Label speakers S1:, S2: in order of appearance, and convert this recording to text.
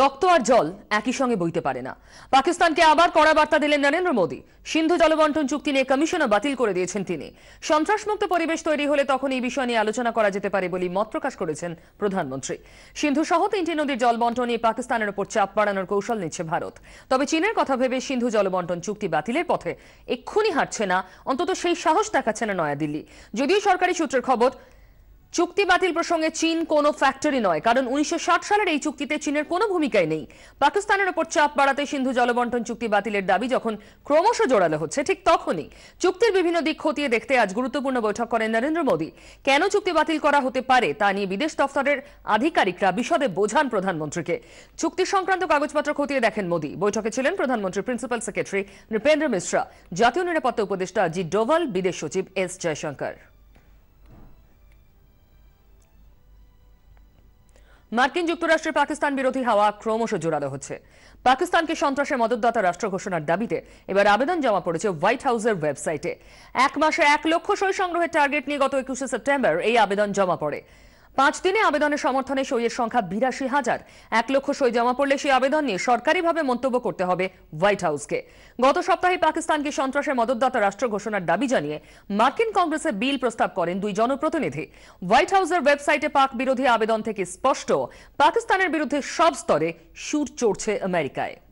S1: রক্ত আর জল একই সঙ্গে বইতে পারে না পাকিস্তানকে আবার কড়া বার্তা দিলেন নরেন্দ্র মোদী সিন্ধু জলবন্টন চুক্তি নিয়ে কমিশনও বাতিল করে দিয়েছেন তিনি সন্ত্রাসমুক্ত পরিবেশ তৈরি হলে তখন এই বিষয় নিয়ে আলোচনা করা যেতে পারে বলে মত প্রকাশ করেছেন প্রধানমন্ত্রী সিন্ধু সহ তিনটি নদীর জলবন্টন নিয়ে পাকিস্তানের উপর চাপ বাড়ানোর কৌশল নিচ্ছে ভারত তবে চীনের কথা ভেবে সিন্ধু জলবন্টন চুক্তি বাতিলের পথে এক্ষুনি হাঁটছে না অন্তত সেই সাহস দেখাচ্ছে না নয়াদিল্লি যদিও সরকারি সূত্রের খবর চুক্তি বাতিল প্রসঙ্গে চীন কোনো ফ্যাক্টরি নয় কারণ উনিশশো সালের এই চুক্তিতে চীনের কোনো ভূমিকাই নেই পাকিস্তানের ওপর চাপ বাড়াতে সিন্ধু জলবন্টন চুক্তি বাতিলের দাবি যখন ক্রমশ জোরালো হচ্ছে ঠিক তখনই চুক্তির বিভিন্ন দিক খতিয়ে দেখতে আজ গুরুত্বপূর্ণ বৈঠক করেন নরেন্দ্র মোদী কেন চুক্তি বাতিল করা হতে পারে তা নিয়ে বিদেশ দফতরের আধিকারিকরা বিশদে বোঝান প্রধানমন্ত্রীকে চুক্তি সংক্রান্ত কাগজপত্র খতিয়ে দেখেন মোদী বৈঠকে ছিলেন প্রধানমন্ত্রীর প্রিন্সিপাল সেক্রেটারি নৃপেন্দ্র মিশ্রা জাতীয় নিরাপত্তা উপদেষ্টা জি ডোভাল বিদেশ সচিব এস জয়শঙ্কর মার্কিন যুক্তরাষ্ট্রে পাকিস্তান বিরোধী হাওয়া ক্রমশ জোরালো হচ্ছে পাকিস্তানকে সন্ত্রাসের মদতদাতা রাষ্ট্র ঘোষণার দাবিতে এবার আবেদন জমা পড়েছে হোয়াইট হাউসের ওয়েবসাইটে এক মাসে এক লক্ষ সই সংগ্রহের টার্গেট নিয়ে গত একুশে সেপ্টেম্বর এই আবেদন জমা পড়ে পাঁচ দিনে আবেদনের সমর্থনে সইয়ের সংখ্যা বিরাশি হাজার এক লক্ষ সই জমা পড়লে সেই আবেদন নিয়ে সরকারিভাবে মন্তব্য করতে হবে হোয়াইট হাউসকে গত সপ্তাহে পাকিস্তানকে সন্ত্রাসের মদতদাতা রাষ্ট্র ঘোষণার দাবি জানিয়ে মার্কিন কংগ্রেসে বিল প্রস্তাব করেন দুই জনপ্রতিনিধি হোয়াইট হাউসের ওয়েবসাইটে পাক বিরোধী আবেদন থেকে স্পষ্ট পাকিস্তানের বিরুদ্ধে সব স্তরে সুর চড়ছে আমেরিকায়